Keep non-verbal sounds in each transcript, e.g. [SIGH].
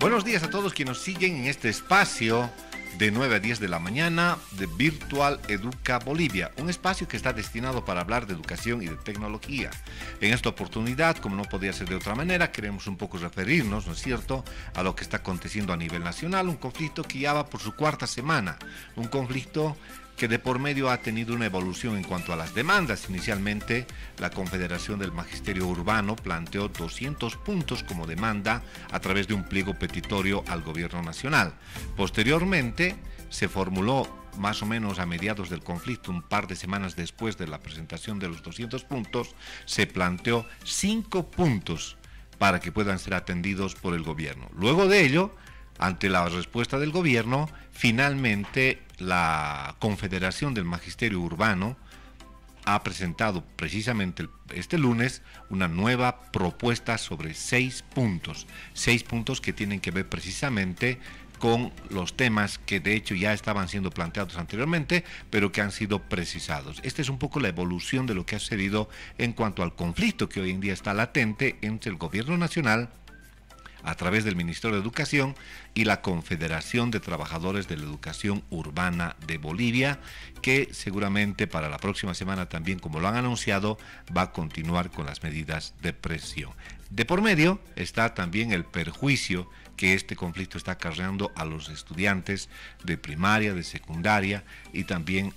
Buenos días a todos quienes nos siguen en este espacio de 9 a 10 de la mañana de Virtual Educa Bolivia, un espacio que está destinado para hablar de educación y de tecnología. En esta oportunidad, como no podía ser de otra manera, queremos un poco referirnos, ¿no es cierto?, a lo que está aconteciendo a nivel nacional, un conflicto que ya va por su cuarta semana, un conflicto que de por medio ha tenido una evolución en cuanto a las demandas. Inicialmente, la Confederación del Magisterio Urbano planteó 200 puntos como demanda a través de un pliego petitorio al Gobierno Nacional. Posteriormente, se formuló más o menos a mediados del conflicto, un par de semanas después de la presentación de los 200 puntos, se planteó 5 puntos para que puedan ser atendidos por el gobierno. Luego de ello, ante la respuesta del gobierno, finalmente la Confederación del Magisterio Urbano ha presentado precisamente este lunes una nueva propuesta sobre seis puntos, seis puntos que tienen que ver precisamente con los temas que de hecho ya estaban siendo planteados anteriormente, pero que han sido precisados. Esta es un poco la evolución de lo que ha sucedido en cuanto al conflicto que hoy en día está latente entre el gobierno nacional a través del Ministerio de Educación y la Confederación de Trabajadores de la Educación Urbana de Bolivia, que seguramente para la próxima semana también, como lo han anunciado, va a continuar con las medidas de presión. De por medio está también el perjuicio que este conflicto está acarreando a los estudiantes de primaria, de secundaria y también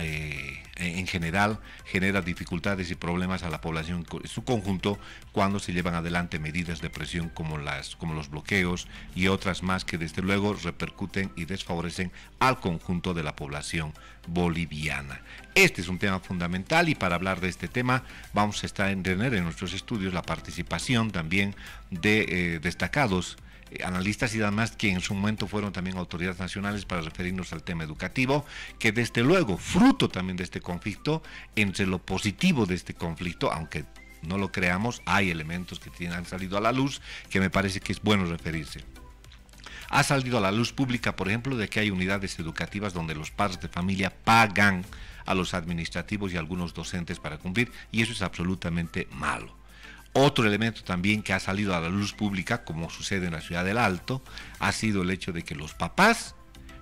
eh, en general genera dificultades y problemas a la población en su conjunto cuando se llevan adelante medidas de presión como, las, como los bloqueos y otras más que desde luego repercuten y desfavorecen al conjunto de la población boliviana. Este es un tema fundamental y para hablar de este tema vamos a estar en tener en nuestros estudios la participación también de eh, destacados analistas y demás que en su momento fueron también autoridades nacionales para referirnos al tema educativo, que desde luego, fruto también de este conflicto, entre lo positivo de este conflicto, aunque no lo creamos, hay elementos que han salido a la luz que me parece que es bueno referirse. Ha salido a la luz pública, por ejemplo, de que hay unidades educativas donde los padres de familia pagan a los administrativos y algunos docentes para cumplir, y eso es absolutamente malo. Otro elemento también que ha salido a la luz pública, como sucede en la ciudad del Alto, ha sido el hecho de que los papás,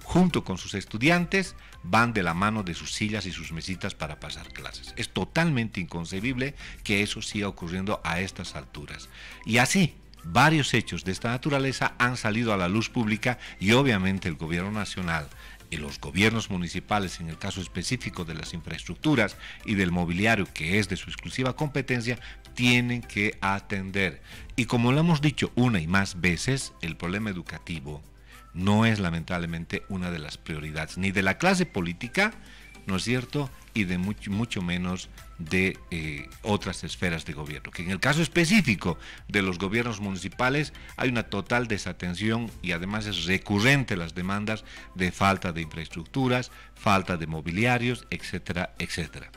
junto con sus estudiantes, van de la mano de sus sillas y sus mesitas para pasar clases. Es totalmente inconcebible que eso siga ocurriendo a estas alturas. Y así, varios hechos de esta naturaleza han salido a la luz pública y obviamente el gobierno nacional y los gobiernos municipales, en el caso específico de las infraestructuras y del mobiliario, que es de su exclusiva competencia, tienen que atender. Y como lo hemos dicho una y más veces, el problema educativo no es lamentablemente una de las prioridades, ni de la clase política, ¿no es cierto? Y de mucho, mucho menos de eh, otras esferas de gobierno. Que en el caso específico de los gobiernos municipales hay una total desatención y además es recurrente las demandas de falta de infraestructuras, falta de mobiliarios, etcétera, etcétera.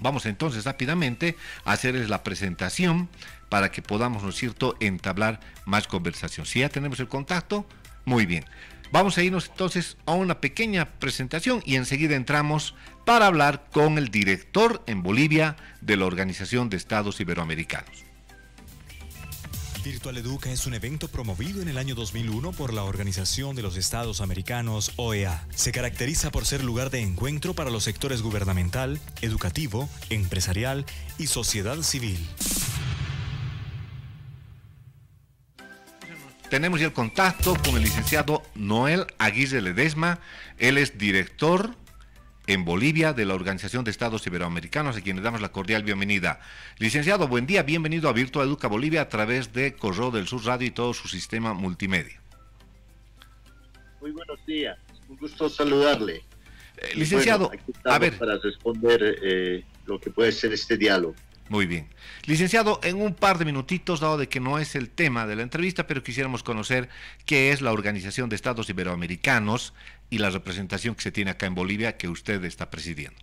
Vamos entonces rápidamente a hacerles la presentación para que podamos, ¿no es cierto?, entablar más conversación. Si ya tenemos el contacto, muy bien. Vamos a irnos entonces a una pequeña presentación y enseguida entramos para hablar con el director en Bolivia de la Organización de Estados Iberoamericanos. Virtual Educa es un evento promovido en el año 2001 por la Organización de los Estados Americanos, OEA. Se caracteriza por ser lugar de encuentro para los sectores gubernamental, educativo, empresarial y sociedad civil. Tenemos ya el contacto con el licenciado Noel Aguirre Ledesma. Él es director en Bolivia de la Organización de Estados Iberoamericanos, a quienes damos la cordial bienvenida. Licenciado, buen día, bienvenido a Virtua Educa Bolivia a través de Correo del Sur Radio y todo su sistema multimedia. Muy buenos días, un gusto saludarle. Eh, licenciado, a ver. Para responder eh, lo que puede ser este diálogo. Muy bien. Licenciado, en un par de minutitos, dado de que no es el tema de la entrevista, pero quisiéramos conocer qué es la Organización de Estados Iberoamericanos, y la representación que se tiene acá en Bolivia que usted está presidiendo.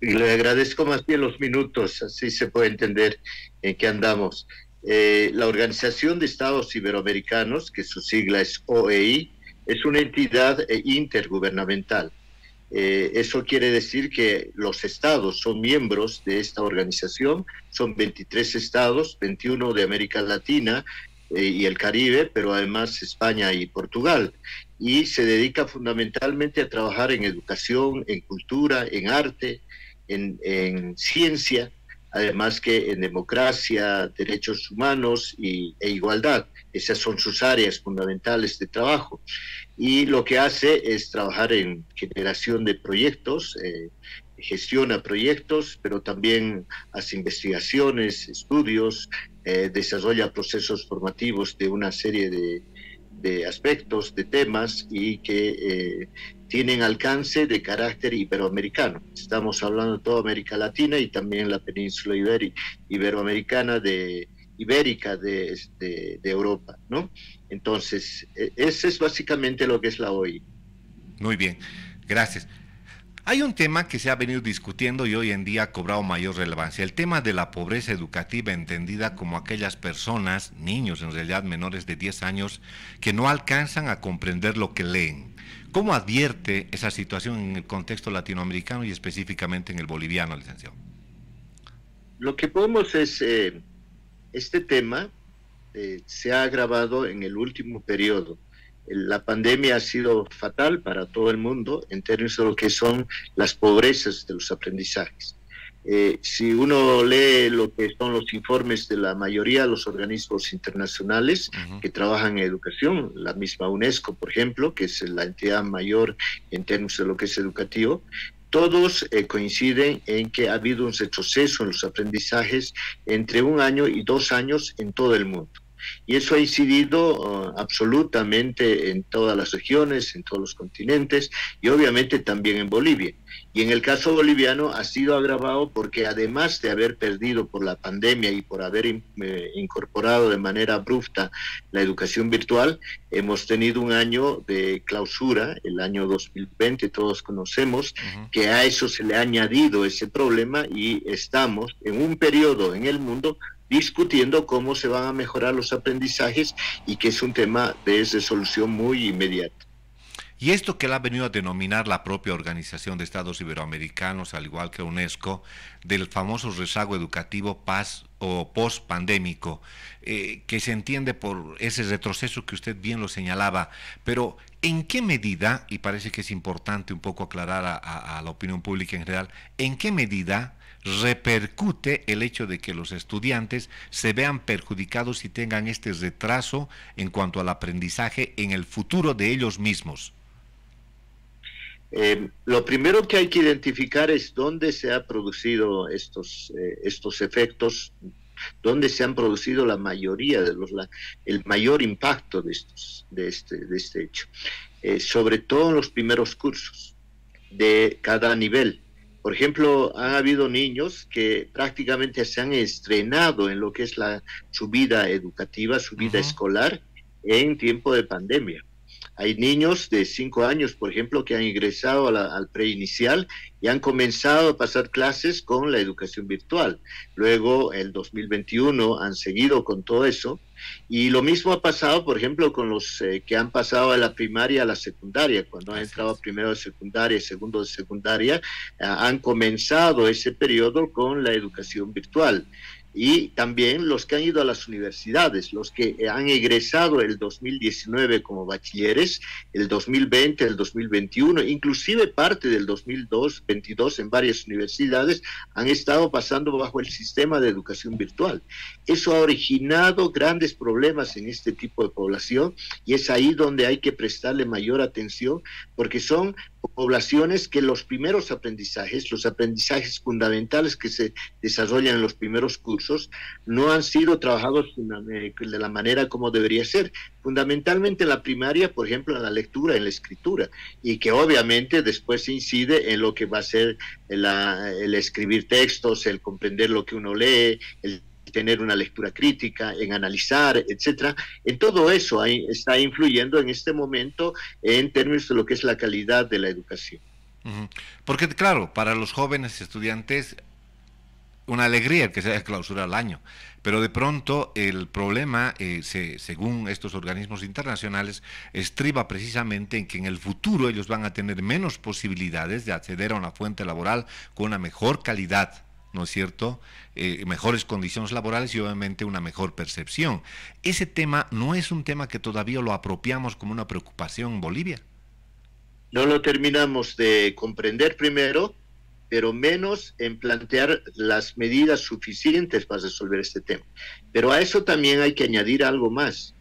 Y le agradezco más bien los minutos, así se puede entender en qué andamos. Eh, la Organización de Estados Iberoamericanos, que su sigla es OEI, es una entidad eh, intergubernamental. Eh, eso quiere decir que los estados son miembros de esta organización, son 23 estados, 21 de América Latina y el Caribe, pero además España y Portugal y se dedica fundamentalmente a trabajar en educación, en cultura, en arte, en, ciencia, además que en democracia, derechos humanos y, e igualdad. Esas son sus áreas fundamentales de trabajo. Y lo que hace es trabajar en generación de proyectos, eh, gestiona proyectos, pero también hace investigaciones, estudios, eh, desarrolla procesos formativos de una serie de de aspectos, de temas y que eh, tienen alcance de carácter iberoamericano. Estamos hablando de toda América Latina y también la península iberoamericana de ibérica de, este, de, Europa, ¿no? Entonces, e, ese es básicamente lo que es la OI. Muy bien, gracias. Hay un tema que se ha venido discutiendo y hoy en día ha cobrado mayor relevancia, el tema de la pobreza educativa entendida como aquellas personas, niños en realidad menores de 10 años, que no alcanzan a comprender lo que leen. ¿Cómo advierte esa situación en el contexto latinoamericano y específicamente en el boliviano, licenciado? Lo que podemos es, eh, este tema eh, se ha agravado en el último periodo la pandemia ha sido fatal para todo el mundo en términos de lo que son las pobrezas de los aprendizajes. Eh, si uno lee lo que son los informes de la mayoría de los organismos internacionales que trabajan en educación, la misma UNESCO, por ejemplo, que es la entidad mayor en términos de lo que es educativo, todos eh, coinciden en que ha habido un retroceso en los aprendizajes entre un año y dos años en todo el mundo. Y eso ha incidido uh, absolutamente en todas las regiones, en todos los continentes y obviamente también en Bolivia. Y en el caso boliviano ha sido agravado porque además de haber perdido por la pandemia y por haber eh, incorporado de manera abrupta la educación virtual, hemos tenido un año de clausura, el año 2020, todos conocemos, que a eso se le ha añadido ese problema y estamos en un periodo en el mundo discutiendo cómo se van a mejorar los aprendizajes y que es un tema de resolución muy inmediata. Y esto que la ha venido a denominar la propia Organización de Estados Iberoamericanos, al igual que UNESCO, del famoso rezago educativo paz o post pandémico, eh, que se entiende por ese retroceso que usted bien lo señalaba, pero ¿en qué medida, y parece que es importante un poco aclarar a la opinión pública en general, ¿en qué medida repercute el hecho de que los estudiantes se vean perjudicados y tengan este retraso en cuanto al aprendizaje en el futuro de ellos mismos? Eh, lo primero que hay que identificar es dónde se han producido estos, eh, estos efectos, dónde se han producido la mayoría de los, el mayor impacto de, estos, de, este, de este hecho, eh, sobre todo en los primeros cursos de cada nivel por ejemplo, han habido niños que prácticamente se han estrenado en lo que es la, su vida educativa, su vida escolar, en tiempo de pandemia. Hay niños de cinco años, por ejemplo, que han ingresado la, al preinicial y han comenzado a pasar clases con la educación virtual. Luego, el 2021, han seguido con todo eso y lo mismo ha pasado, por ejemplo, con los eh, que han pasado de la primaria a la secundaria. Cuando han entrado primero de secundaria y segundo de secundaria, ah, han comenzado ese periodo con la educación virtual y también los que han ido a las universidades, los que eh, han egresado el 2019 como bachilleres, el 2020, el 2021, inclusive parte del 2022 en varias universidades han estado pasando bajo el sistema de educación virtual. Eso ha originado grandes problemas en este tipo de población y es ahí donde hay que prestarle mayor atención porque son poblaciones que los primeros aprendizajes, los aprendizajes fundamentales que se desarrollan en los primeros cursos, no han sido trabajados eh, de la manera como debería ser, fundamentalmente en la primaria, por ejemplo, en la lectura, en la escritura, y que obviamente después incide en lo que va a ser el escribir textos, el comprender lo que uno lee, el tener una lectura crítica, en analizar, etcétera. En todo eso está influyendo en este momento en términos de lo que es la calidad de la educación. Porque claro, para los jóvenes estudiantes una alegría que se haya clausurado el año, pero de pronto el problema, eh, según estos organismos internacionales, estriba precisamente en que en el futuro ellos van a tener menos posibilidades de acceder a una fuente laboral con una mejor calidad ¿no es cierto? Eh, mejores condiciones laborales y obviamente una mejor percepción. Ese tema no es un tema que todavía lo apropiamos como una preocupación en Bolivia. No lo terminamos de comprender primero, pero menos en plantear las medidas suficientes para resolver este tema. Pero a eso también hay que añadir algo más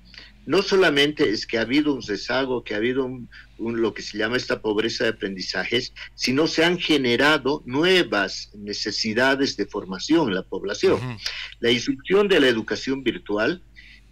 no solamente es que ha habido un rezago, que ha habido un, lo que se llama esta pobreza de aprendizajes, sino se han generado nuevas necesidades de formación en la población. La instrucción de la educación virtual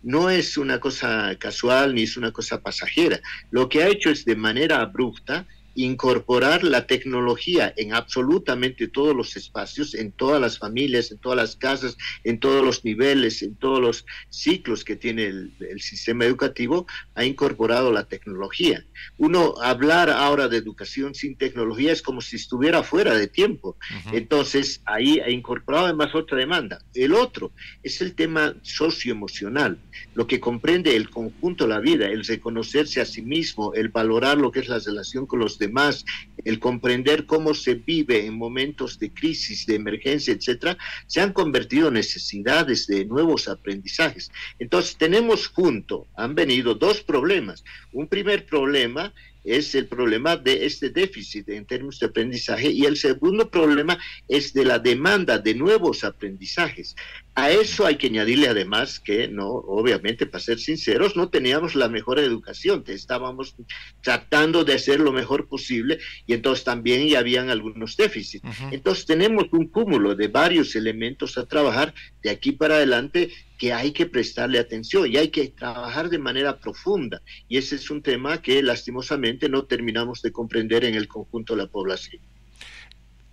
no es una cosa casual ni es una cosa pasajera. Lo que ha hecho es de manera abrupta incorporar la tecnología en absolutamente todos los espacios, en todas las familias, en todas las casas, en todos los niveles, en todos los ciclos que tiene el, sistema educativo, ha incorporado la tecnología. Uno hablar ahora de educación sin tecnología es como si estuviera fuera de tiempo. Entonces, ahí ha incorporado además otra demanda. El otro es el tema socioemocional, lo que comprende el conjunto de la vida, el reconocerse a sí mismo, el valorar lo que es la relación con los demás más, el comprender cómo se vive en momentos de crisis, de emergencia, etcétera, se han convertido en necesidades de nuevos aprendizajes. Entonces, tenemos junto, han venido dos problemas. Un primer problema es el problema de este déficit en términos de aprendizaje y el segundo problema es de la demanda de nuevos aprendizajes. A eso hay que añadirle además que no, obviamente, para ser sinceros, no teníamos la mejor educación, estábamos tratando de hacer lo mejor posible y entonces también ya habían algunos déficits. Entonces tenemos un cúmulo de varios elementos a trabajar de aquí para adelante hay que prestarle atención y hay que trabajar de manera profunda. Y ese es un tema que lastimosamente no terminamos de comprender en el conjunto de la población.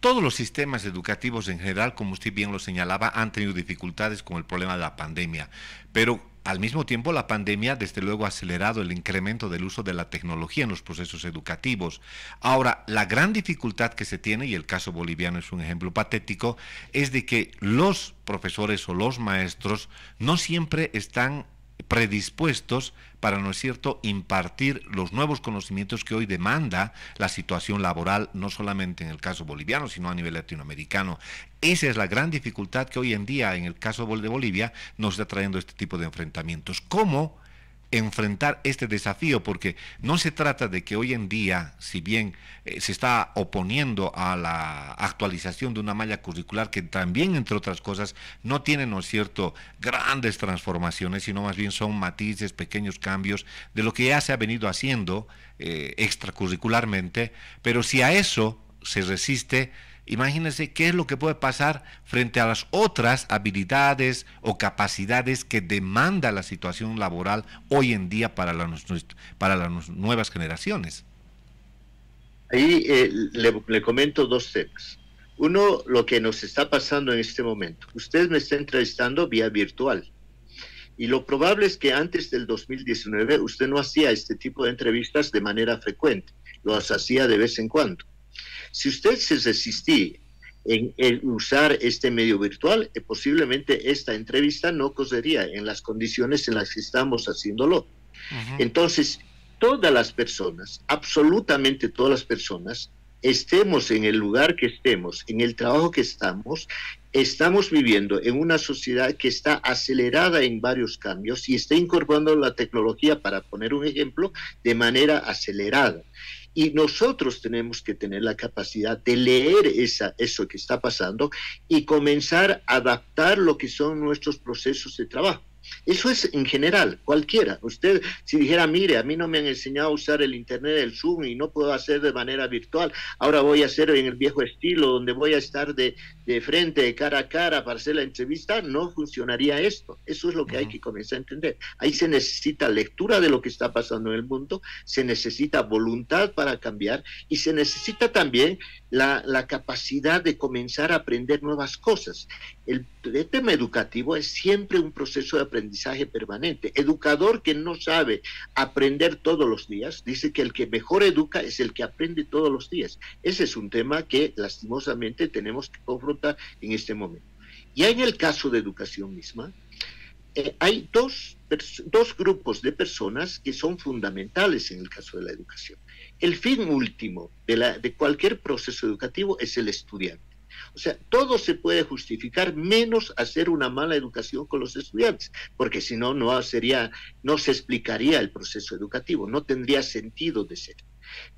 Todos los sistemas educativos en general, como usted bien lo señalaba, han tenido dificultades con el problema de la pandemia, pero al mismo tiempo, la pandemia, desde luego, ha acelerado el incremento del uso de la tecnología en los procesos educativos. Ahora, la gran dificultad que se tiene, y el caso boliviano es un ejemplo patético, es de que los profesores o los maestros no siempre están predispuestos para, ¿no es cierto?, impartir los nuevos conocimientos que hoy demanda la situación laboral, no solamente en el caso boliviano, sino a nivel latinoamericano. Esa es la gran dificultad que hoy en día, en el caso de Bolivia, nos está trayendo este tipo de enfrentamientos. ¿Cómo? enfrentar este desafío, porque no se trata de que hoy en día, si bien eh, se está oponiendo a la actualización de una malla curricular que también, entre otras cosas, no tiene, ¿no es cierto?, grandes transformaciones, sino más bien son matices, pequeños cambios de lo que ya se ha venido haciendo eh, extracurricularmente, pero si a eso se resiste, Imagínense qué es lo que puede pasar frente a las otras habilidades o capacidades que demanda la situación laboral hoy en día para las, para las nuevas generaciones. Ahí eh, le, comento dos temas. Uno, lo que nos está pasando en este momento. Usted me está entrevistando vía virtual. Y lo probable es que antes del 2019 usted no hacía este tipo de entrevistas de manera frecuente, los hacía de vez en cuando. Si usted se resistía en, usar este medio virtual, eh, posiblemente esta entrevista no cosería en las condiciones en las que estamos haciéndolo. Entonces, todas las personas, absolutamente todas las personas, estemos en el lugar que estemos, en el trabajo que estamos, estamos viviendo en una sociedad que está acelerada en varios cambios y está incorporando la tecnología, para poner un ejemplo, de manera acelerada y nosotros tenemos que tener la capacidad de leer esa, eso que está pasando y comenzar a adaptar lo que son nuestros procesos de trabajo. Eso es en general, cualquiera. Usted, si dijera, mire, a mí no me han enseñado a usar el Internet, el Zoom, y no puedo hacer de manera virtual, ahora voy a hacer en el viejo estilo, donde voy a estar de, de frente, de cara a cara, para hacer la entrevista, no funcionaría esto. Eso es lo que hay que comenzar a entender. Ahí se necesita lectura de lo que está pasando en el mundo, se necesita voluntad para cambiar y se necesita también la, la capacidad de comenzar a aprender nuevas cosas. El, tema educativo es siempre un proceso de aprendizaje permanente. Educador que no sabe aprender todos los días, dice que el que mejor educa es el que aprende todos los días. Ese es un tema que lastimosamente tenemos que en este momento. Ya en el caso de educación misma, eh, hay dos, dos grupos de personas que son fundamentales en el caso de la educación. El fin último de, la, de cualquier proceso educativo es el estudiante. O sea, todo se puede justificar menos hacer una mala educación con los estudiantes, porque si no, no sería, no se explicaría el proceso educativo, no tendría sentido de ser.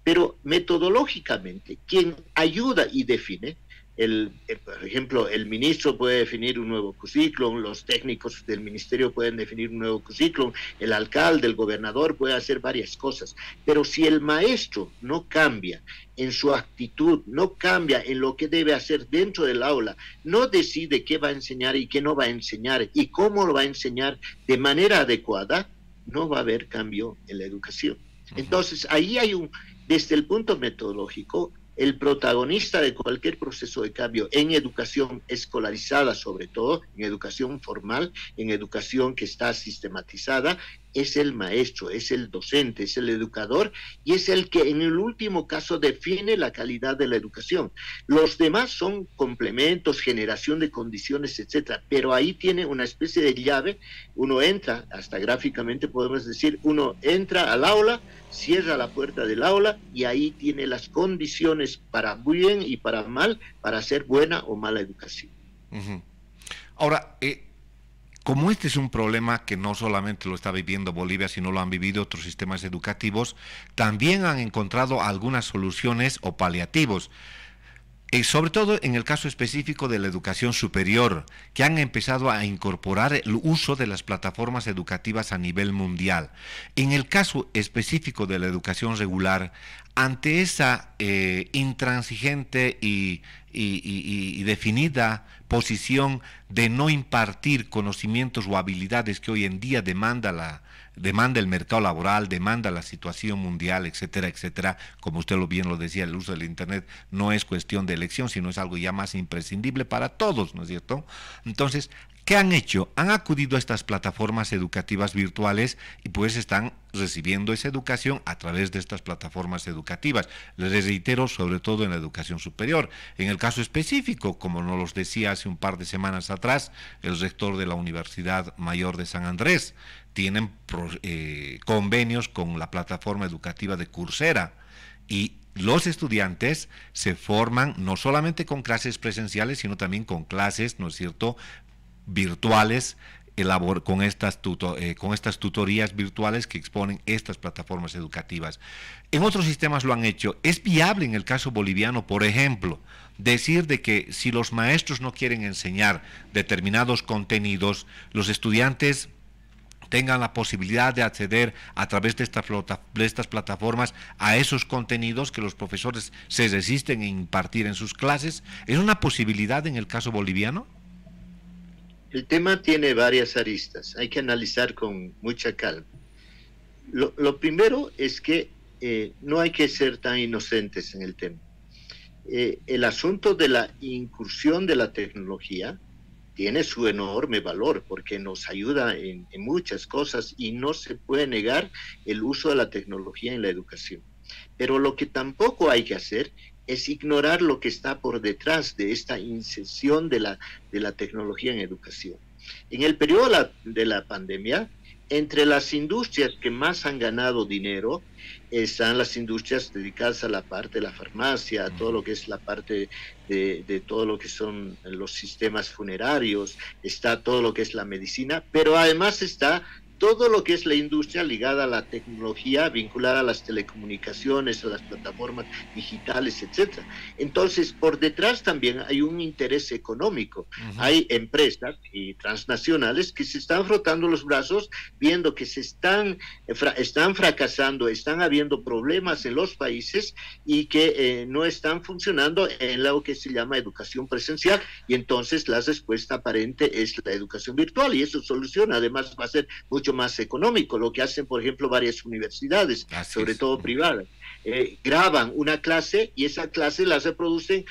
Pero metodológicamente, quien ayuda y define el, eh, por ejemplo, el ministro puede definir un nuevo ciclo los técnicos del ministerio pueden definir un nuevo ciclo el alcalde, el gobernador puede hacer varias cosas, pero si el maestro no cambia en su actitud, no cambia en lo que debe hacer dentro del aula, no decide qué va a enseñar y qué no va a enseñar y cómo lo va a enseñar de manera adecuada, no va a haber cambio en la educación. Entonces, ahí hay un, desde el punto metodológico, el protagonista de cualquier proceso de cambio en educación escolarizada, sobre todo en educación formal, en educación que está sistematizada, es el maestro, es el docente, es el educador y es el que en el último caso define la calidad de la educación. Los demás son complementos, generación de condiciones, etcétera, pero ahí tiene una especie de llave, uno entra, hasta gráficamente podemos decir, uno entra al aula, cierra la puerta del aula y ahí tiene las condiciones para bien y para mal para hacer buena o mala educación. Ahora, eh, como este es un problema que no solamente lo está viviendo Bolivia, sino lo han vivido otros sistemas educativos, también han encontrado algunas soluciones o paliativos. Eh, sobre todo en el caso específico de la educación superior, que han empezado a incorporar el uso de las plataformas educativas a nivel mundial. En el caso específico de la educación regular, ante esa eh, intransigente y, y, definida posición de no impartir conocimientos o habilidades que hoy en día demanda la, demanda el mercado laboral, demanda la situación mundial, etcétera, etcétera. Como usted lo bien lo decía, el uso del Internet no es cuestión de elección, sino es algo ya más imprescindible para todos, ¿no es cierto? Entonces, ¿Qué han hecho? Han acudido a estas plataformas educativas virtuales y pues están recibiendo esa educación a través de estas plataformas educativas. Les reitero, sobre todo en la educación superior. En el caso específico, como nos los decía hace un par de semanas atrás, el rector de la Universidad Mayor de San Andrés, tienen eh, convenios con la plataforma educativa de Coursera y los estudiantes se forman no solamente con clases presenciales, sino también con clases, ¿no es cierto?, virtuales con, estas eh, con estas tutorías virtuales que exponen estas plataformas educativas. En otros sistemas lo han hecho. Es viable en el caso boliviano, por ejemplo, decir de que si los maestros no quieren enseñar determinados contenidos, los estudiantes tengan la posibilidad de acceder a través de, de, estas plataformas a esos contenidos que los profesores se resisten a impartir en sus clases. ¿Es una posibilidad en el caso boliviano? el tema tiene varias aristas, hay que analizar con mucha calma. Lo, primero es que eh, no hay que ser tan inocentes en el tema. Eh, el asunto de la incursión de la tecnología tiene su enorme valor porque nos ayuda en, en, muchas cosas y no se puede negar el uso de la tecnología en la educación. Pero lo que tampoco hay que hacer es ignorar lo que está por detrás de esta inserción de la, de la tecnología en educación. En el periodo de la pandemia, entre las industrias que más han ganado dinero eh, están las industrias dedicadas a la parte de la farmacia, a todo lo que es la parte de, de, todo lo que son los sistemas funerarios, está todo lo que es la medicina, pero además está todo lo que es la industria ligada a la tecnología, vinculada a las telecomunicaciones, a las plataformas digitales, etcétera. Entonces, por detrás también hay un interés económico. Hay empresas y transnacionales que se están frotando los brazos viendo que se están, eh, están fracasando, están habiendo problemas en los países y que eh, no están funcionando en lo que se llama educación presencial y entonces la respuesta aparente es la educación virtual y eso soluciona, además va a ser mucho más económico, lo que hacen, por ejemplo, varias universidades, sobre todo privadas. Eh, graban una clase y esa clase la reproducen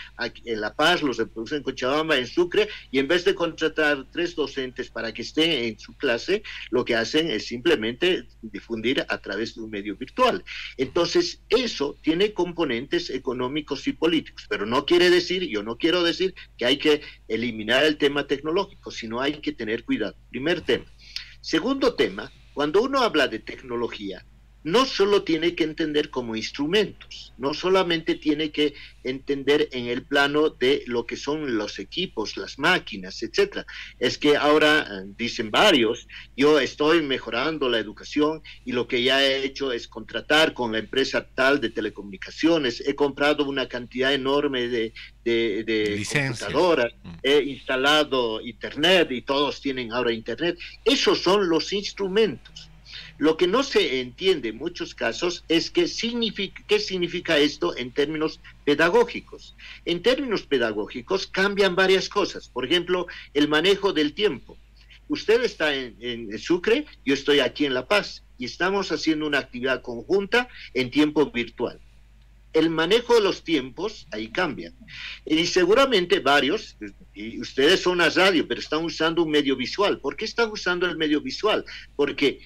en La Paz, los reproducen en Cochabamba, en Sucre, y en vez de contratar tres docentes para que estén en su clase, lo que hacen es simplemente difundir a través de un medio virtual. Entonces, eso tiene componentes económicos y políticos, pero no quiere decir, yo no quiero decir que hay que eliminar el tema tecnológico, sino hay que tener cuidado. Primer tema. Segundo tema, cuando uno habla de tecnología, no solo tiene que entender como instrumentos, no solamente tiene que entender en el plano de lo que son los equipos, las máquinas, etcétera. Es que ahora eh, dicen varios, yo estoy mejorando la educación y lo que ya he hecho es contratar con la empresa tal de telecomunicaciones, he comprado una cantidad enorme de, computadoras, mm. he instalado internet y todos tienen ahora internet. Esos son los instrumentos lo que no se entiende en muchos casos es qué significa esto en términos pedagógicos. En términos pedagógicos cambian varias cosas, por ejemplo, el manejo del tiempo. Usted está en, Sucre, yo estoy aquí en La Paz y estamos haciendo una actividad conjunta en tiempo virtual el manejo de los tiempos ahí cambia. Y seguramente varios, y ustedes son a radio, pero están usando un medio visual. ¿Por qué están usando el medio visual? Porque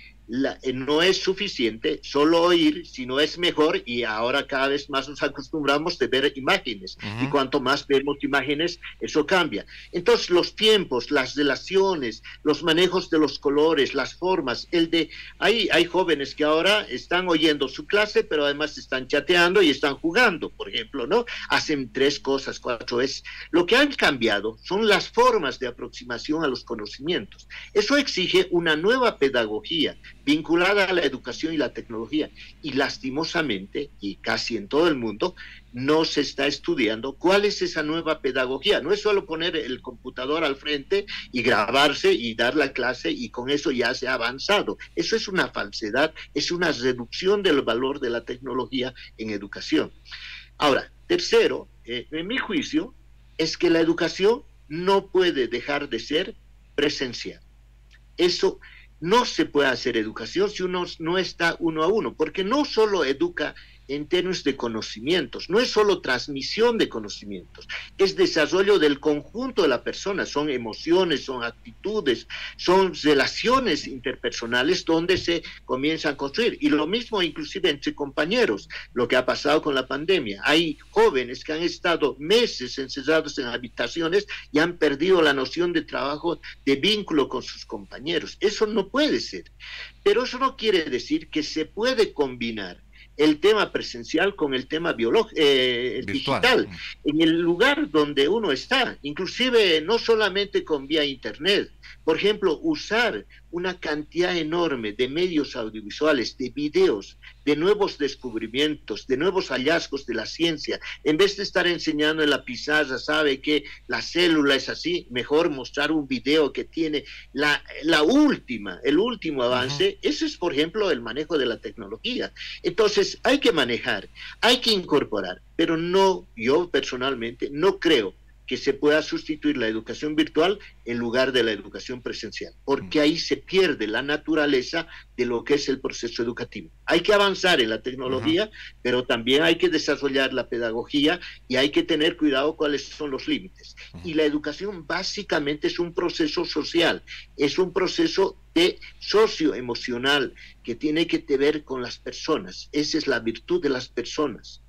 eh, no es suficiente solo oír, sino es mejor y ahora cada vez más nos [LAUGHS] acostumbramos de ver imágenes y cuanto más vemos imágenes, eso cambia. Entonces los tiempos, las relaciones, los manejos de los colores, las formas, el de... Hay, hay jóvenes que ahora están oyendo su clase, pero además están chateando y están jugando, por ejemplo, ¿no? Hacen tres cosas, cuatro es. Lo que han cambiado son las formas de aproximación a los conocimientos. Eso exige una nueva pedagogía vinculada a la educación y la tecnología. Y lastimosamente, y casi en todo el mundo, no se está estudiando cuál es esa nueva pedagogía. No es solo poner el computador al frente y grabarse y dar la clase y con eso ya se ha avanzado. Eso es una falsedad, es una reducción del valor de la tecnología en educación. Ahora, tercero, eh, en mi juicio, es que la educación no puede dejar de ser presencial. Eso no se puede hacer educación si uno no está uno a uno, porque no solo educa en términos de conocimientos. No es solo transmisión de conocimientos, es desarrollo del conjunto de la persona, son emociones, son actitudes, son relaciones interpersonales donde se comienzan a construir. Y lo mismo inclusive entre compañeros, lo que ha pasado con la pandemia. Hay jóvenes que han estado meses encerrados en habitaciones y han perdido la noción de trabajo, de vínculo con sus compañeros. Eso no puede ser. Pero eso no quiere decir que se puede combinar el tema presencial con el tema eh, digital, mm. en el lugar donde uno está, inclusive no solamente con vía internet, por ejemplo, usar una cantidad enorme de medios audiovisuales, de videos, de nuevos descubrimientos, de nuevos hallazgos de la ciencia, en vez de estar enseñando en la pizarra, sabe que la célula es así, mejor mostrar un video que tiene la, la última, el último avance. Ese es, por ejemplo, el manejo de la tecnología. Entonces, hay que manejar, hay que incorporar, pero no, yo personalmente no creo que se pueda sustituir la educación virtual en lugar de la educación presencial, porque mm. ahí se pierde la naturaleza de lo que es el proceso educativo. Hay que avanzar en la tecnología, pero también hay que desarrollar la pedagogía y hay que tener cuidado cuáles son los límites. Y la educación básicamente es un proceso social, es un proceso de socioemocional que tiene que ver con las personas. Esa es la virtud de las personas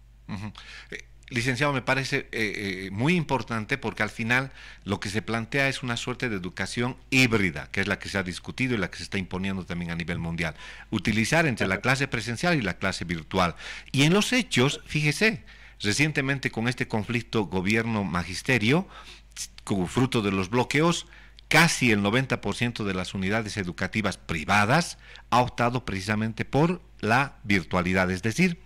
licenciado, me parece eh, eh, muy importante porque al final lo que se plantea es una suerte de educación híbrida, que es la que se ha discutido y la que se está imponiendo también a nivel mundial. Utilizar entre la clase presencial y la clase virtual. Y en los hechos, fíjese, recientemente con este conflicto gobierno-magisterio, fruto de los bloqueos, casi el 90% de las unidades educativas privadas ha optado precisamente por la virtualidad, es decir,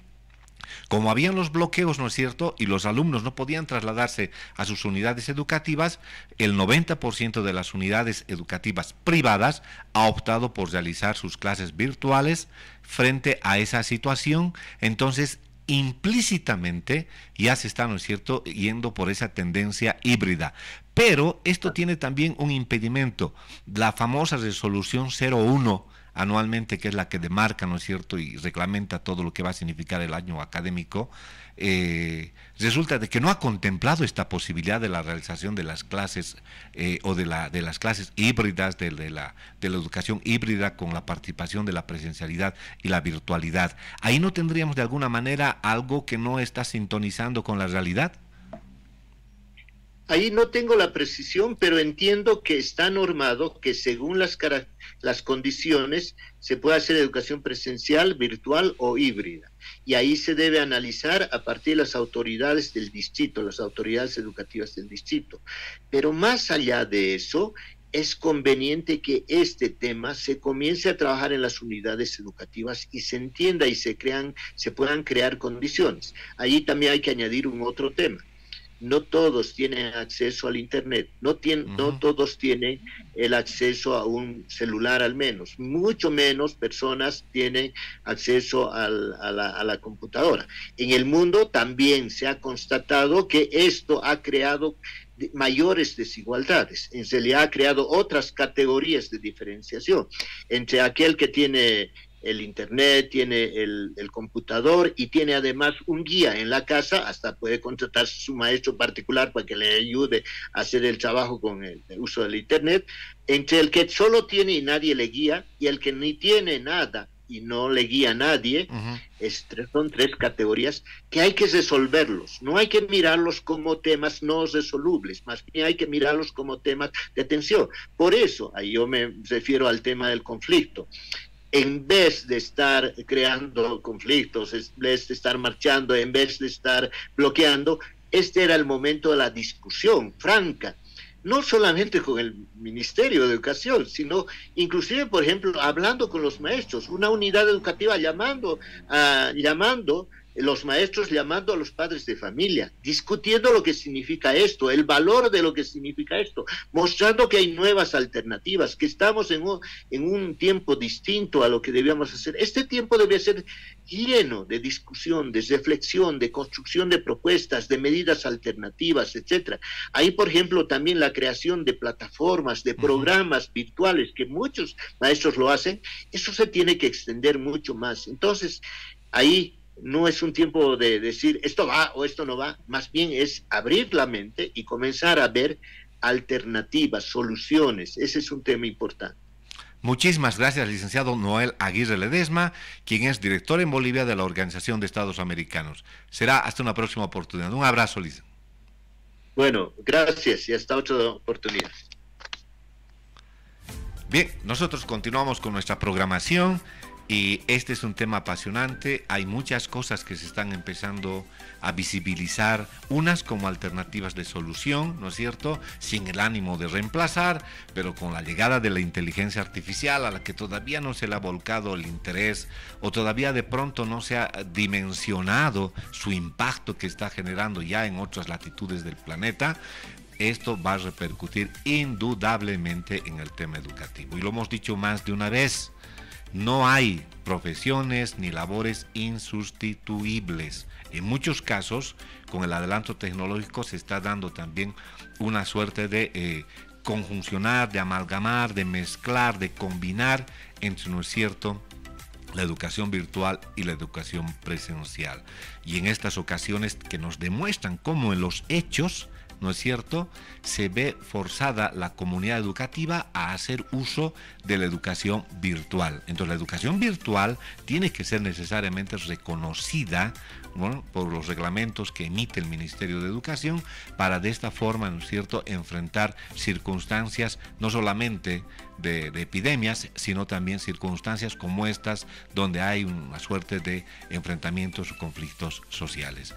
como habían los bloqueos, ¿no es cierto?, y los alumnos no podían trasladarse a sus unidades educativas, el 90% de las unidades educativas privadas ha optado por realizar sus clases virtuales frente a esa situación. Entonces, implícitamente ya se está, ¿no es cierto?, yendo por esa tendencia híbrida. Pero esto tiene también un impedimento, la famosa resolución 01 anualmente, que es la que demarca, ¿no es cierto?, y reglamenta todo lo que va a significar el año académico, eh, resulta de que no ha contemplado esta posibilidad de la realización de las clases eh, o de, la, de las clases híbridas, de, la, de la educación híbrida con la participación de la presencialidad y la virtualidad. Ahí no tendríamos de alguna manera algo que no está sintonizando con la realidad. Ahí no tengo la precisión, pero entiendo que está normado que según las, las condiciones se puede hacer educación presencial, virtual o híbrida. Y ahí se debe analizar a partir de las autoridades del distrito, las autoridades educativas del distrito. Pero más allá de eso, es conveniente que este tema se comience a trabajar en las unidades educativas y se entienda y se crean, se puedan crear condiciones. Allí también hay que añadir un otro tema no todos tienen acceso al Internet, no, tienen, no todos tienen el acceso a un celular al menos, mucho menos personas tienen acceso a, la, a, la, computadora. En el mundo también se ha constatado que esto ha creado mayores desigualdades, se le ha creado otras categorías de diferenciación entre aquel que tiene el internet, tiene el, computador y tiene además un guía en la casa, hasta puede contratar su maestro particular para que le ayude a hacer el trabajo con el, uso del internet, entre el que solo tiene y nadie le guía y el que ni tiene nada y no le guía a nadie, son tres categorías que hay que resolverlos. No hay que mirarlos como temas no resolubles, más bien hay que mirarlos como temas de atención. Por eso, ahí yo me refiero al tema del conflicto en vez de estar creando conflictos, en vez de estar marchando, en vez de estar bloqueando, este era el momento de la discusión franca, no solamente con el Ministerio de Educación, sino inclusive, por ejemplo, hablando con los maestros, una unidad educativa llamando a, llamando los maestros llamando a los padres de familia, discutiendo lo que significa esto, el valor de lo que significa esto, mostrando que hay nuevas alternativas, que estamos en un, tiempo distinto a lo que debíamos hacer. Este tiempo debe ser lleno de discusión, de reflexión, de construcción de propuestas, de medidas alternativas, etcétera. Ahí, por ejemplo, también la creación de plataformas, de programas virtuales, que muchos maestros lo hacen. Eso se tiene que extender mucho más. Entonces, ahí no es un tiempo de decir esto va o esto no va, más bien es abrir la mente y comenzar a ver alternativas, soluciones. Ese es un tema importante. Muchísimas gracias, licenciado Noel Aguirre Ledesma, quien es director en Bolivia de la Organización de Estados Americanos. Será hasta una próxima oportunidad. Un abrazo, Liz. Bueno, gracias y hasta otra oportunidad. Bien, nosotros continuamos con nuestra programación. Y este es un tema apasionante, hay muchas cosas que se están empezando a visibilizar, unas como alternativas de solución, ¿no es cierto? Sin el ánimo de reemplazar, pero con la llegada de la inteligencia artificial a la que todavía no se le ha volcado el interés o todavía de pronto no se ha dimensionado su impacto que está generando ya en otras latitudes del planeta, esto va a repercutir indudablemente en el tema educativo. Y lo hemos dicho más de una vez, no hay profesiones ni labores insustituibles. En muchos casos, con el adelanto tecnológico se está dando también una suerte de eh, conjuncionar, de amalgamar, de mezclar, de combinar entre, ¿no es cierto?, la educación virtual y la educación presencial. Y en estas ocasiones que nos demuestran cómo en los hechos ¿no es cierto?, se ve forzada la comunidad educativa a hacer uso de la educación virtual. Entonces la educación virtual tiene que ser necesariamente reconocida por los reglamentos que emite el Ministerio de Educación para de esta forma, ¿no es cierto?, enfrentar circunstancias no solamente de, de epidemias, sino también circunstancias como estas donde hay una suerte de enfrentamientos o conflictos sociales.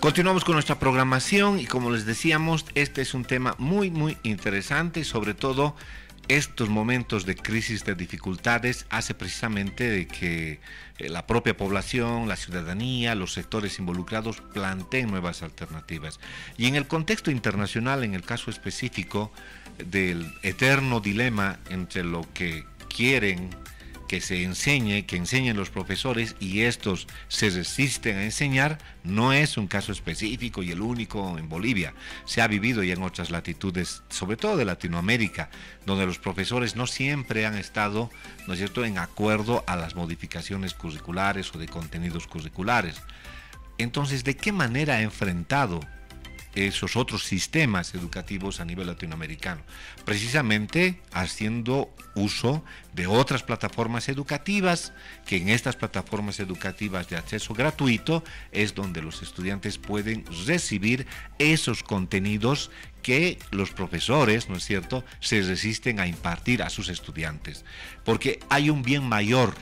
Continuamos con nuestra programación y como les decíamos, este es un tema muy, muy interesante y sobre todo estos momentos de crisis, de dificultades, hace precisamente de que eh, la propia población, la ciudadanía, los sectores involucrados planteen nuevas alternativas. Y en el contexto internacional, en el caso específico del eterno dilema entre lo que quieren que se enseñe, que enseñen los profesores y estos se resisten a enseñar, no es un caso específico y el único en Bolivia. Se ha vivido y en otras latitudes, sobre todo de Latinoamérica, donde los profesores no siempre han estado, ¿no es cierto?, en acuerdo a las modificaciones curriculares o de contenidos curriculares. Entonces, ¿de qué manera ha enfrentado esos otros sistemas educativos a nivel latinoamericano, precisamente haciendo uso de otras plataformas educativas, que en estas plataformas educativas de acceso gratuito es donde los estudiantes pueden recibir esos contenidos que los profesores, ¿no es cierto?, se resisten a impartir a sus estudiantes, porque hay un bien mayor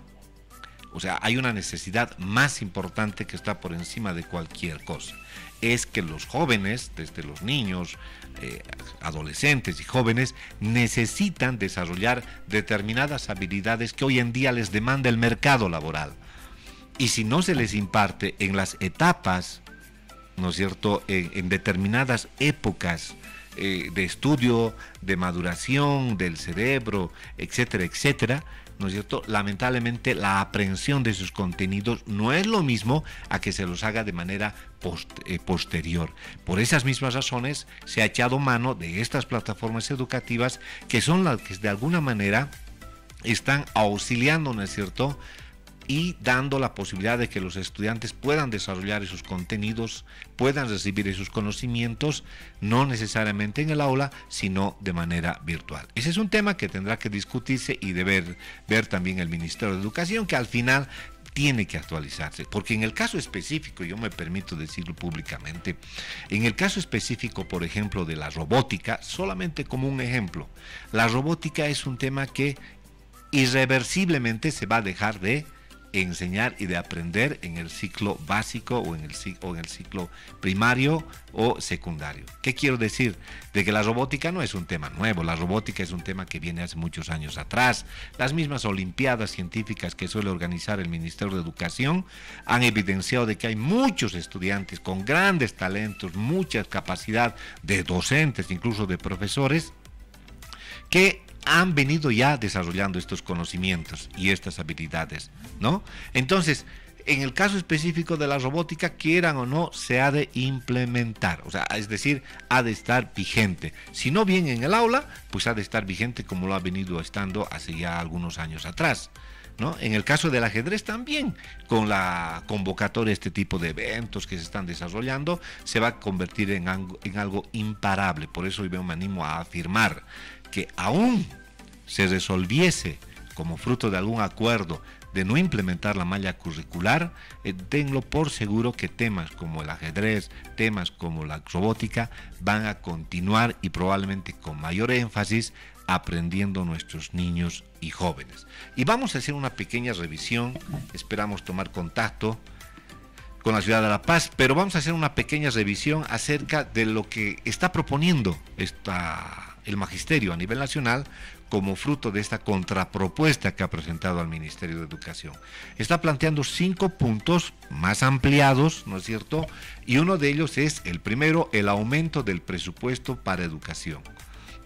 o sea, hay una necesidad más importante que está por encima de cualquier cosa es que los jóvenes, desde los niños, eh, adolescentes y jóvenes, necesitan desarrollar determinadas habilidades que hoy en día les demanda el mercado laboral. Y si no se les imparte en las etapas, ¿no es cierto?, en, determinadas épocas eh, de estudio, de maduración del cerebro, etcétera, etcétera, ¿no es cierto? Lamentablemente la aprehensión de sus contenidos no es lo mismo a que se los haga de manera eh, posterior. Por esas mismas razones se ha echado mano de estas plataformas educativas que son las que de alguna manera están auxiliando, ¿no es cierto?, y dando la posibilidad de que los estudiantes puedan desarrollar esos contenidos, puedan recibir esos conocimientos, no necesariamente en el aula, sino de manera virtual. Ese es un tema que tendrá que discutirse y deber ver también el Ministerio de Educación, que al final tiene que actualizarse, porque en el caso específico, yo me permito decirlo públicamente, en el caso específico, por ejemplo, de la robótica, solamente como un ejemplo, la robótica es un tema que irreversiblemente se va a dejar de enseñar y de aprender en el ciclo básico o en el, en el ciclo primario o secundario. ¿Qué quiero decir? De que la robótica no es un tema nuevo, la robótica es un tema que viene hace muchos años atrás. Las mismas Olimpiadas científicas que suele organizar el Ministerio de Educación han evidenciado de que hay muchos estudiantes con grandes talentos, mucha capacidad de docentes, incluso de profesores, que han venido ya desarrollando estos conocimientos y estas habilidades, ¿no? Entonces, en el caso específico de la robótica, quieran o no, se ha de implementar, o sea, es decir, ha de estar vigente. Si no bien en el aula, pues ha de estar vigente como lo ha venido estando hace ya algunos años atrás. ¿No? En el caso del ajedrez también, con la convocatoria de este tipo de eventos que se están desarrollando, se va a convertir en algo, en algo imparable. Por eso yo me animo a afirmar que aún se resolviese como fruto de algún acuerdo de no implementar la malla curricular, eh, tengo por seguro que temas como el ajedrez, temas como la robótica, van a continuar y probablemente con mayor énfasis aprendiendo nuestros niños y jóvenes. Y vamos a hacer una pequeña revisión, esperamos tomar contacto con la ciudad de La Paz, pero vamos a hacer una pequeña revisión acerca de lo que está proponiendo esta el magisterio a nivel nacional como fruto de esta contrapropuesta que ha presentado al Ministerio de Educación. Está planteando cinco puntos más ampliados, ¿no es cierto? Y uno de ellos es el primero, el aumento del presupuesto para educación.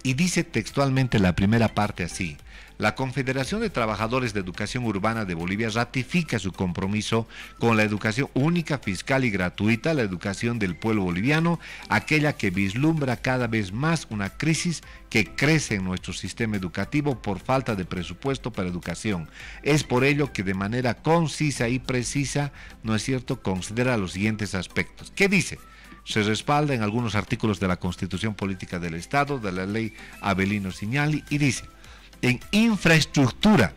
Y dice textualmente la primera parte así, la Confederación de Trabajadores de Educación Urbana de Bolivia ratifica su compromiso con la educación única, fiscal y gratuita, la educación del pueblo boliviano, aquella que vislumbra cada vez más una crisis que crece en nuestro sistema educativo por falta de presupuesto para educación. Es por ello que de manera concisa y precisa, ¿no es cierto?, considera los siguientes aspectos. ¿Qué dice? se respalda en algunos artículos de la Constitución Política del Estado, de la ley Abelino Signali, y dice, en infraestructura.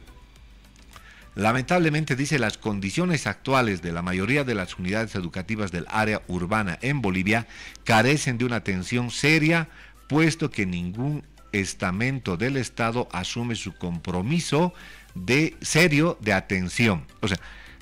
Lamentablemente, dice, las condiciones actuales de la mayoría de las unidades educativas del área urbana en Bolivia carecen de una atención seria, puesto que ningún estamento del Estado asume su compromiso de serio de atención. O sea,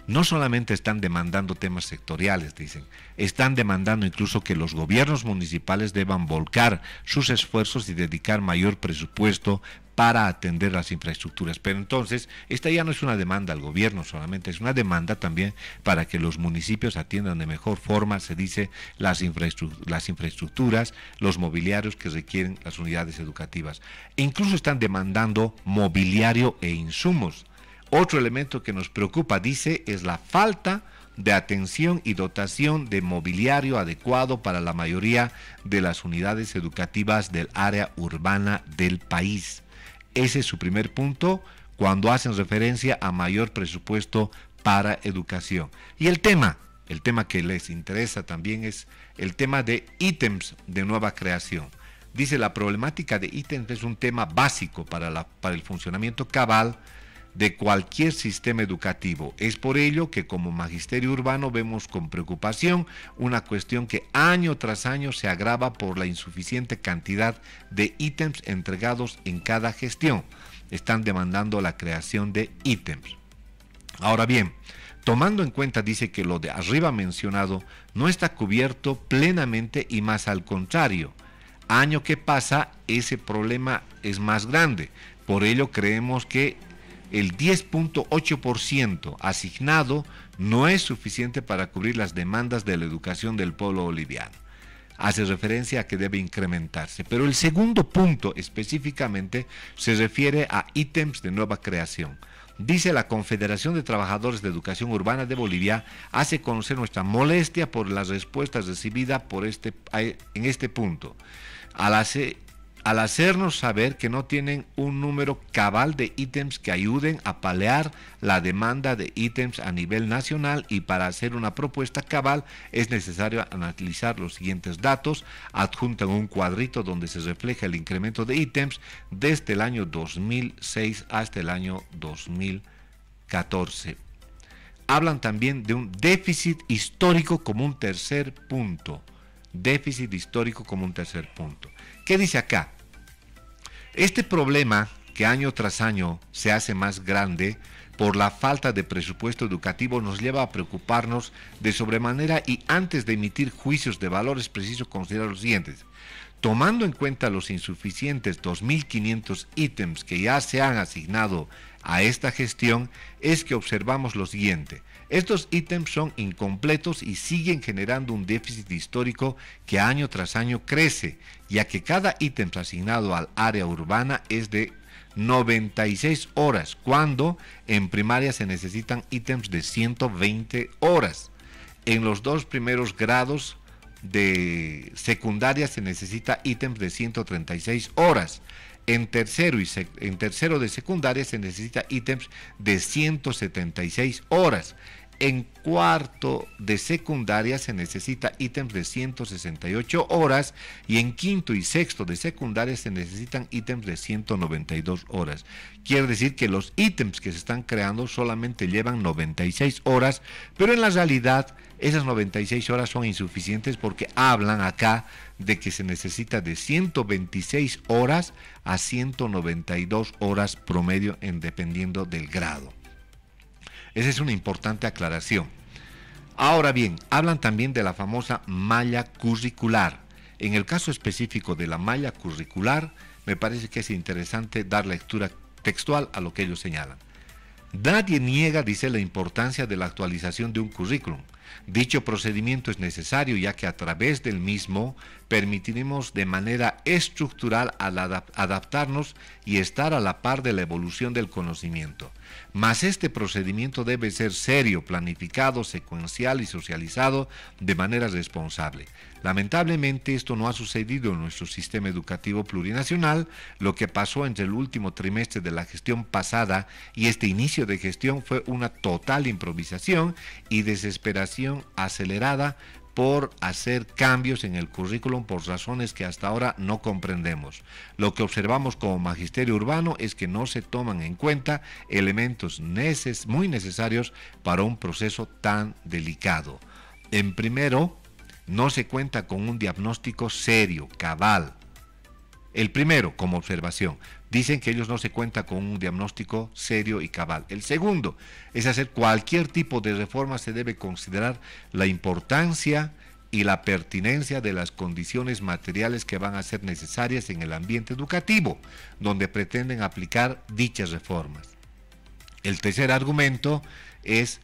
no solamente están demandando temas sectoriales, dicen, están demandando incluso que los gobiernos municipales deban volcar sus esfuerzos y dedicar mayor presupuesto para atender las infraestructuras. Pero entonces, esta ya no es una demanda al gobierno solamente, es una demanda también para que los municipios atiendan de mejor forma, se dice, las, infraestructuras, las infraestructuras los mobiliarios que requieren las unidades educativas. E incluso están demandando mobiliario e insumos otro elemento que nos preocupa, dice, es la falta de atención y dotación de mobiliario adecuado para la mayoría de las unidades educativas del área urbana del país. Ese es su primer punto cuando hacen referencia a mayor presupuesto para educación. Y el tema, el tema que les interesa también es el tema de ítems de nueva creación. Dice, la problemática de ítems es un tema básico para, la, para el funcionamiento cabal de cualquier sistema educativo. Es por ello que como Magisterio Urbano vemos con preocupación una cuestión que año tras año se agrava por la insuficiente cantidad de ítems entregados en cada gestión. Están demandando la creación de ítems. Ahora bien, tomando en cuenta, dice que lo de arriba mencionado no está cubierto plenamente y más al contrario. Año que pasa, ese problema es más grande. Por ello creemos que el 10.8% asignado no es suficiente para cubrir las demandas de la educación del pueblo boliviano. Hace referencia a que debe incrementarse. Pero el segundo punto específicamente se refiere a ítems de nueva creación. Dice la Confederación de Trabajadores de Educación Urbana de Bolivia, hace conocer nuestra molestia por las respuestas recibidas este, en este punto. Al, al hacernos saber que no tienen un número cabal de ítems que ayuden a palear la demanda de ítems a nivel nacional y para hacer una propuesta cabal es necesario analizar los siguientes datos, adjuntan un cuadrito donde se refleja el incremento de ítems desde el año 2006 hasta el año 2014. Hablan también de un déficit histórico como un tercer punto déficit histórico como un tercer punto. ¿Qué dice acá? Este problema, que año tras año se hace más grande, por la falta de presupuesto educativo nos lleva a preocuparnos de sobremanera y antes de emitir juicios de valores preciso considerar los siguientes. Tomando en cuenta los insuficientes 2.500 ítems que ya se han asignado a esta gestión, es que observamos lo siguiente. Estos ítems son incompletos y siguen generando un déficit histórico que año tras año crece, ya que cada ítem asignado al área urbana es de 96 horas, cuando en primaria se necesitan ítems de 120 horas. En los dos primeros grados de secundaria se necesita ítems de 136 horas. En tercero, y en tercero de secundaria se necesita ítems de 176 horas. En cuarto de secundaria se necesita ítems de 168 horas y en quinto y sexto de secundaria se necesitan ítems de 192 horas. Quiere decir que los ítems que se están creando solamente llevan 96 horas, pero en la realidad esas 96 horas son insuficientes porque hablan acá de que se necesita de 126 horas a 192 horas promedio dependiendo del grado. Esa es una importante aclaración. Ahora bien, hablan también de la famosa malla curricular. En el caso específico de la malla curricular, me parece que es interesante dar lectura textual a lo que ellos señalan. Nadie niega, dice, la importancia de la actualización de un currículum. Dicho procedimiento es necesario ya que a través del mismo permitiremos de manera estructural adaptarnos y estar a la par de la evolución del conocimiento. Mas este procedimiento debe ser serio, planificado, secuencial y socializado de manera responsable. Lamentablemente esto no ha sucedido en nuestro sistema educativo plurinacional. Lo que pasó entre el último trimestre de la gestión pasada y este inicio de gestión fue una total improvisación y desesperación acelerada por hacer cambios en el currículum por razones que hasta ahora no comprendemos. Lo que observamos como magisterio urbano es que no se toman en cuenta elementos muy necesarios para un proceso tan delicado. En primero, no se cuenta con un diagnóstico serio, cabal. El primero, como observación, dicen que ellos no se cuentan con un diagnóstico serio y cabal. El segundo es hacer cualquier tipo de reforma, se debe considerar la importancia y la pertinencia de las condiciones materiales que van a ser necesarias en el ambiente educativo, donde pretenden aplicar dichas reformas. El tercer argumento es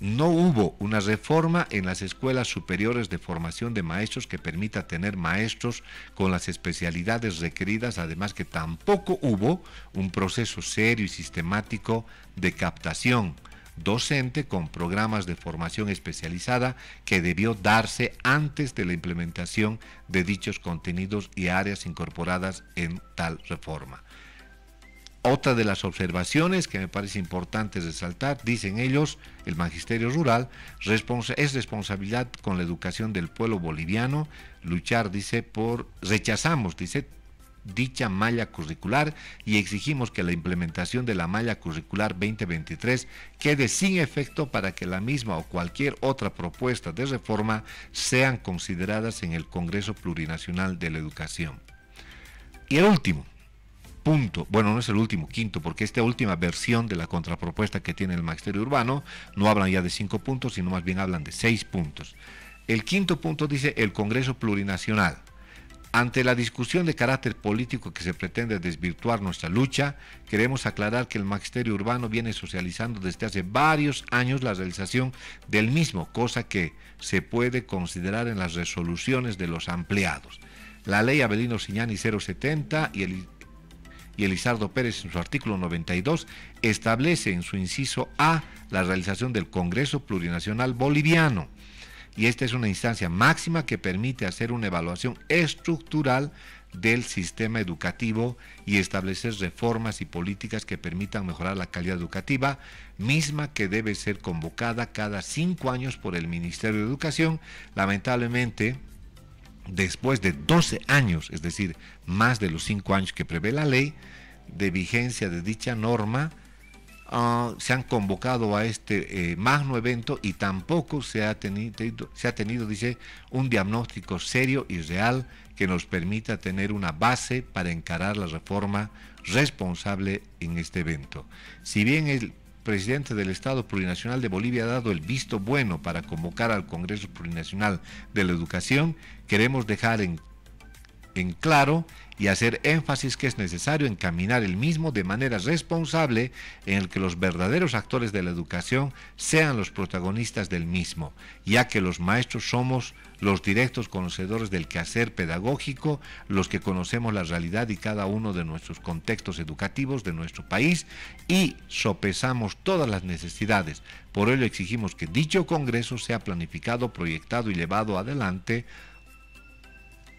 no hubo una reforma en las escuelas superiores de formación de maestros que permita tener maestros con las especialidades requeridas, además que tampoco hubo un proceso serio y sistemático de captación docente con programas de formación especializada que debió darse antes de la implementación de dichos contenidos y áreas incorporadas en tal reforma. Otra de las observaciones que me parece importante resaltar, dicen ellos, el Magisterio Rural es responsabilidad con la educación del pueblo boliviano, luchar, dice, por, rechazamos, dice, dicha malla curricular y exigimos que la implementación de la malla curricular 2023 quede sin efecto para que la misma o cualquier otra propuesta de reforma sean consideradas en el Congreso Plurinacional de la Educación. Y el último, punto, bueno, no es el último, quinto, porque esta última versión de la contrapropuesta que tiene el magisterio urbano no hablan ya de cinco puntos, sino más bien hablan de seis puntos. El quinto punto dice el Congreso Plurinacional. Ante la discusión de carácter político que se pretende desvirtuar nuestra lucha, queremos aclarar que el magisterio urbano viene socializando desde hace varios años la realización del mismo, cosa que se puede considerar en las resoluciones de los ampliados. La ley Abelino siñani 070 y el y Elizardo Pérez en su artículo 92 establece en su inciso A la realización del Congreso Plurinacional Boliviano. Y esta es una instancia máxima que permite hacer una evaluación estructural del sistema educativo y establecer reformas y políticas que permitan mejorar la calidad educativa, misma que debe ser convocada cada cinco años por el Ministerio de Educación. Lamentablemente, después de 12 años, es decir, más de los 5 años que prevé la ley de vigencia de dicha norma, ah, se han convocado a este eh, magno evento y tampoco se ha, tenido, se ha tenido, dice, un diagnóstico serio y real que nos permita tener una base para encarar la reforma responsable en este evento. Si bien el presidente del Estado Plurinacional de Bolivia ha dado el visto bueno para convocar al Congreso Plurinacional de la Educación, queremos dejar en, en claro y hacer énfasis que es necesario encaminar el mismo de manera responsable en el que los verdaderos actores de la educación sean los protagonistas del mismo, ya que los maestros somos los directos conocedores del quehacer pedagógico, los que conocemos la realidad y cada uno de nuestros contextos educativos de nuestro país y sopesamos todas las necesidades. Por ello exigimos que dicho Congreso sea planificado, proyectado y llevado adelante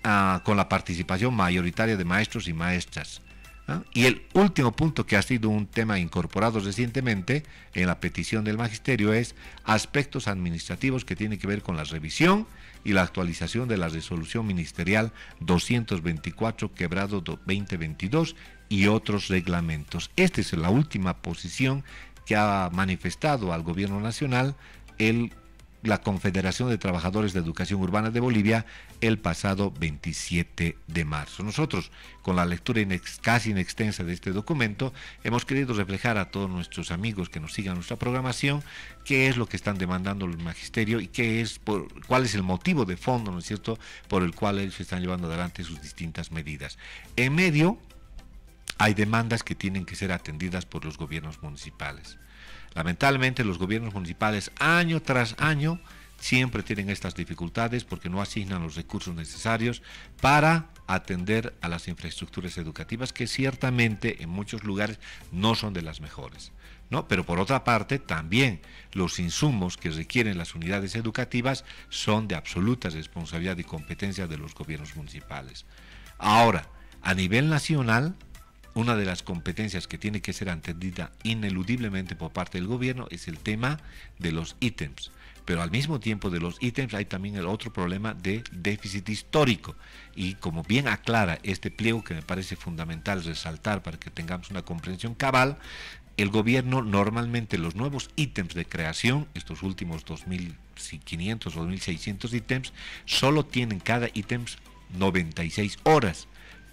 Ah, con la participación mayoritaria de maestros y maestras. ¿ah? Y el último punto que ha sido un tema incorporado recientemente en la petición del magisterio es aspectos administrativos que tienen que ver con la revisión y la actualización de la resolución ministerial 224 quebrado 2022 y otros reglamentos. Esta es la última posición que ha manifestado al gobierno nacional el la Confederación de Trabajadores de Educación Urbana de Bolivia el pasado 27 de marzo. Nosotros, con la lectura casi inextensa de este documento, hemos querido reflejar a todos nuestros amigos que nos sigan nuestra programación qué es lo que están demandando el magisterio y qué es por, cuál es el motivo de fondo, ¿no es cierto?, por el cual ellos están llevando adelante sus distintas medidas. En medio hay demandas que tienen que ser atendidas por los gobiernos municipales Lamentablemente los gobiernos municipales año tras año siempre tienen estas dificultades porque no asignan los recursos necesarios para atender a las infraestructuras educativas que ciertamente en muchos lugares no son de las mejores. ¿no? Pero por otra parte, también los insumos que requieren las unidades educativas son de absoluta responsabilidad y competencia de los gobiernos municipales. Ahora, a nivel nacional, una de las competencias que tiene que ser atendida ineludiblemente por parte del gobierno es el tema de los ítems. Pero al mismo tiempo de los ítems hay también el otro problema de déficit histórico. Y como bien aclara este pliego, que me parece fundamental resaltar para que tengamos una comprensión cabal, el gobierno normalmente los nuevos ítems de creación, estos últimos 2.500 o 2.600 ítems, solo tienen cada ítem 96 horas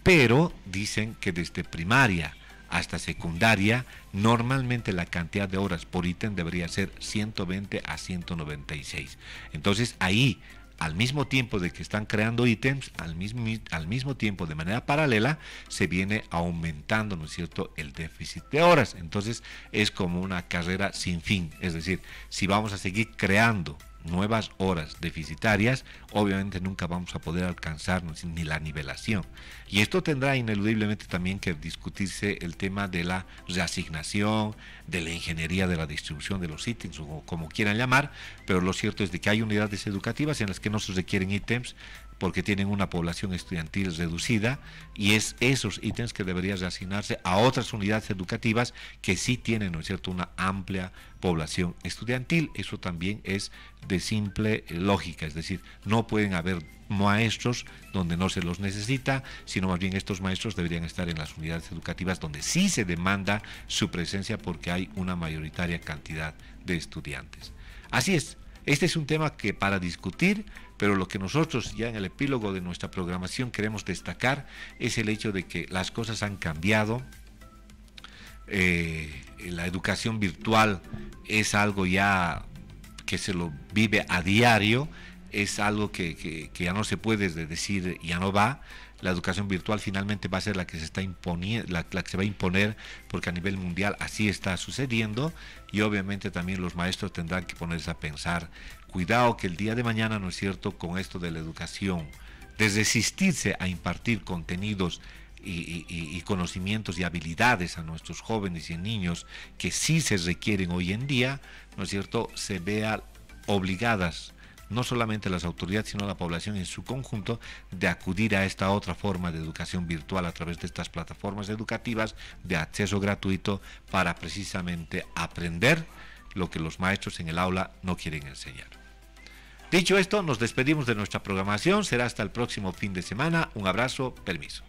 pero dicen que desde primaria hasta secundaria, normalmente la cantidad de horas por ítem debería ser 120 a 196. Entonces ahí, al mismo tiempo de que están creando ítems, al mismo, al mismo tiempo de manera paralela, se viene aumentando, ¿no es cierto?, el déficit de horas. Entonces es como una carrera sin fin. Es decir, si vamos a seguir creando nuevas horas deficitarias, obviamente nunca vamos a poder alcanzarnos ni la nivelación. Y esto tendrá ineludiblemente también que discutirse el tema de la reasignación, de la ingeniería de la distribución de los ítems, o como quieran llamar, pero lo cierto es de que hay unidades educativas en las que no se requieren ítems, porque tienen una población estudiantil reducida y es esos ítems que deberían reasignarse a otras unidades educativas que sí tienen, cierto?, una amplia población estudiantil. Eso también es de simple lógica, es decir, no pueden haber maestros donde no se los necesita, sino más bien estos maestros deberían estar en las unidades educativas donde sí se demanda su presencia porque hay una mayoritaria cantidad de estudiantes. Así es, este es un tema que para discutir pero lo que nosotros ya en el epílogo de nuestra programación queremos destacar es el hecho de que las cosas han cambiado. Eh, la educación virtual es algo ya que se lo vive a diario, es algo que, ya no se puede decir, ya no va la educación virtual finalmente va a ser la que se está imponiendo, la, que se va a imponer, porque a nivel mundial así está sucediendo y obviamente también los maestros tendrán que ponerse a pensar cuidado que el día de mañana, ¿no es cierto?, con esto de la educación, de resistirse a impartir contenidos y, conocimientos y habilidades a nuestros jóvenes y niños que sí se requieren hoy en día, ¿no es cierto?, se vean obligadas no solamente las autoridades, sino la población en su conjunto, de acudir a esta otra forma de educación virtual a través de estas plataformas educativas de acceso gratuito para precisamente aprender lo que los maestros en el aula no quieren enseñar. Dicho esto, nos despedimos de nuestra programación. Será hasta el próximo fin de semana. Un abrazo, permiso.